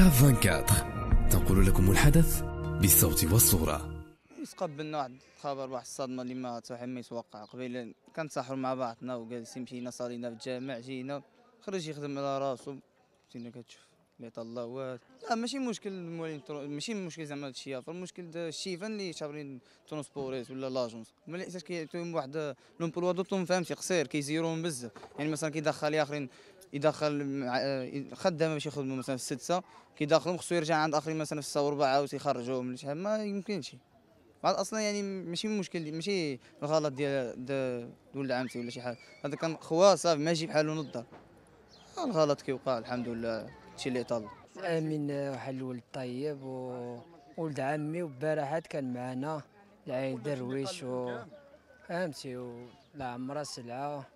كاف 24 تنقل لكم الحدث بالصوت والصورة تقبلنا بالنوع الخبر واحد الصدمة اللي ما توحي ما يتوقع قبيل كنتساحروا مع بعضنا وجالسين مشينا صلينا في الجامع جينا خرج يخدم على راسو جينا كتشوف ميطلاوات لا ماشي مشكل موالين ماشي مشكل زعما هذا الشيء يعني المشكل الشيفان اللي شابرين ترونسبوريت ولا لاجونس هما اللي حيتاش كيعطيهم واحد لومبلوا دو ما فهمتي قصير كيزيروهم بزاف يعني مثلا كيدخل اخرين يدخل خدامه باش يخدموا مثلا في السادسه كيدخلهم خصو يرجع عند اخرين مثلا في السته وربعه عاوتاني يخرجوهم شحال ما يمكنش بعد اصلا يعني ماشي مشكل ماشي الغلط ديال ولد عمتي ولا شي حاجه هذا كان خواه صافي ماشي بحالو نضه الغلط كيوقع الحمد لله هادشي اللي طال امين واحد الولد طيب وولد عمي وبارحات كان معنا العين درويش و فهمتي ولا عمرها سلعه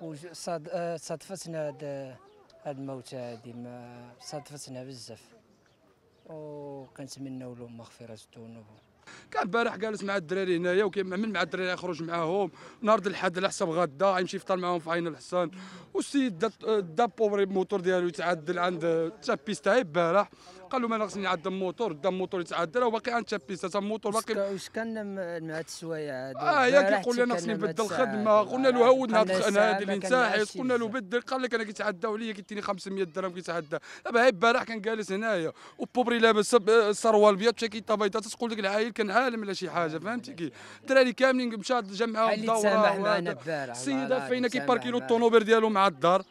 وصادفتنا آه، هاد هاد الموتى هادي ما صادفتنا بزاف وكنتمناو له مغفرة الذنوب كان البارح جالس مع الدراري هنايا وكيعمل مع الدراري يخرج معاهم نهار الحد على حساب غدا يمشي يفطر معاهم في عين الحسن والسيد دا بوبري الموتور ديالو يتعدل عند تشابيس تاعي البارح قال له ما خصني نعدل الموتور دا الموتور يتعدل راه باقي عند تشابيس تا الموتور باقي واش كان مع السوايع اه ياك يقول لنا خصني نبدل الخدمه قلنا له هودنا هذه اللي انتهت قلنا له بدل قال لك انا كيتعداو عليا كيديني 500 درهم كيتعدى دابا هاي البارح كان جالس هنايا وبوبري لابس السروال آه، بيض مشى بيضاء تقول لك العايل كان عالم ولا شي حاجه فهمتي كي الدراري كاملين مشات الجامعه ودوره السيده فين كيباركي له الطونوبيل ديالو مع الدار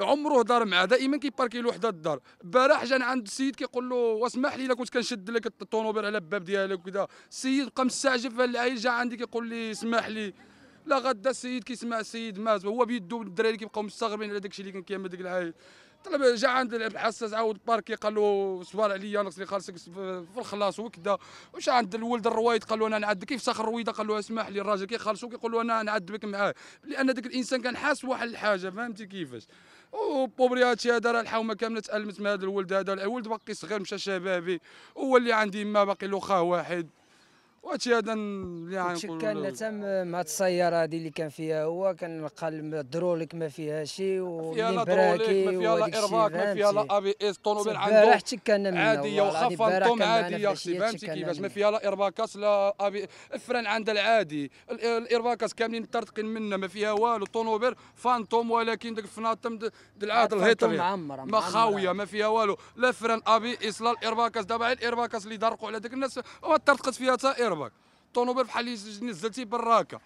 عمره دار معاه دائما كيباركي له وحده الدار البارح جا عند السيد كيقول له واسمح لي الا كنت كنشد لك الطونوبيل على الباب ديالك وكذا السيد بقى مستعجب فالعايل جا عندي كيقول لي اسمح لي لا غدا السيد كيسمع السيد ماز هو بيدو الدراري اللي كيبقاو مستغربين على داكشي اللي كان كيعمل ديك العايل طلب جا عند الحساس عاود باركي قال له صبر عليا ناقص خالصك في الخلاص وكذا وجا عند الولد الرويد قال له انا نعد كيف سخر الرويده قال له اسمح لي الراجل كيخلصو كيقول له انا بك معاه لان داك الانسان كان حاس واحد الحاجه فهمتي كيفاش او بوبري هادشي هذا راه الحومه كامله تالمت من هذا الولد هذا الولد باقي صغير مشى شبابي هو اللي عندي ما باقي له خاه واحد وهادشي هذا اللي غنقول كان تم مع السياره هذه اللي كان فيها هو كان كنلقى الدروليك ما فيها شي فيها لا دروليك ما فيها لا ايرباك ما فيها لا ابي اس الطوموبيل عنده عاديه وخا فانتوم عاديه فهمتي كيفاش ما فيها لا ايرباكاس لا ابي الفران عندها العادي الايرباكاس كاملين مترتقين منها ما فيها والو الطوموبيل فانتوم ولكن داك الفناطم العاد الهيطري ما خاويه ما فيها والو لا فران ابي اس لا ايرباكاس دابا غير اللي دارقوا على ديك الناس وترتقت فيها تا ايرباكاس دربك طونوبيل بحال اللي نزلتي براكه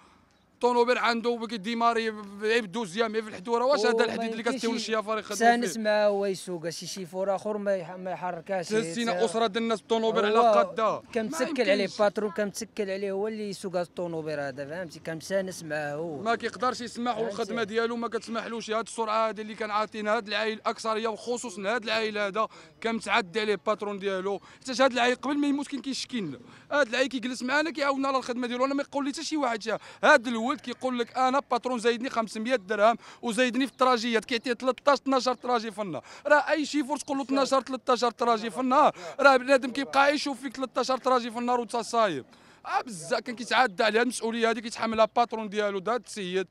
الطونوبيل عنده ديماري عيب دوزيام في الحدوره واش هذا الحديد اللي كتسيو الشيا فريق خدموا فيه سنسمع ويسوق شي شيفور اخر ما يحركاش تهزينا اسره ديال الناس الطونوبيل على كان متسكل عليه باترو متسكل عليه هو اللي يسوق الطونوبيل هذا فهمتي كان مسانس معاه هو ما كيقدرش يسمح والخدمه ديالو ما كتسمحلوش هاد السرعه هذه اللي كان عاطينا هاد العائل الاكثريه وخصوصا هاد العائل هذا كان متعدي عليه الباترون ديالو حتى هاد العائل قبل ما يموت كان كيشكي لنا هاد العائل كيجلس معنا كيعاوننا على الخدمه ديالو انا ما يقول لي حتى شي واحد هاد الو ولد كيقول لك انا باترون زايدني 500 درهم وزايدني في التراجيات كيعطيه 13 12 تراجي في النهار راه اي شيفور تقول له 12 13 تراجي في النهار راه بنادم كيبقى عايش فيك 13 تراجي في النهار وانت صايم اه بزاف كان كيتعدى عليها المسؤوليه هذه كيتحملها باترون ديالو ذا السيد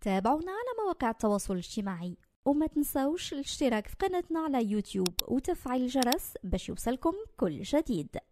تابعونا على مواقع التواصل الاجتماعي وما تنساوش الاشتراك في قناتنا على يوتيوب وتفعيل الجرس باش يوصلكم كل جديد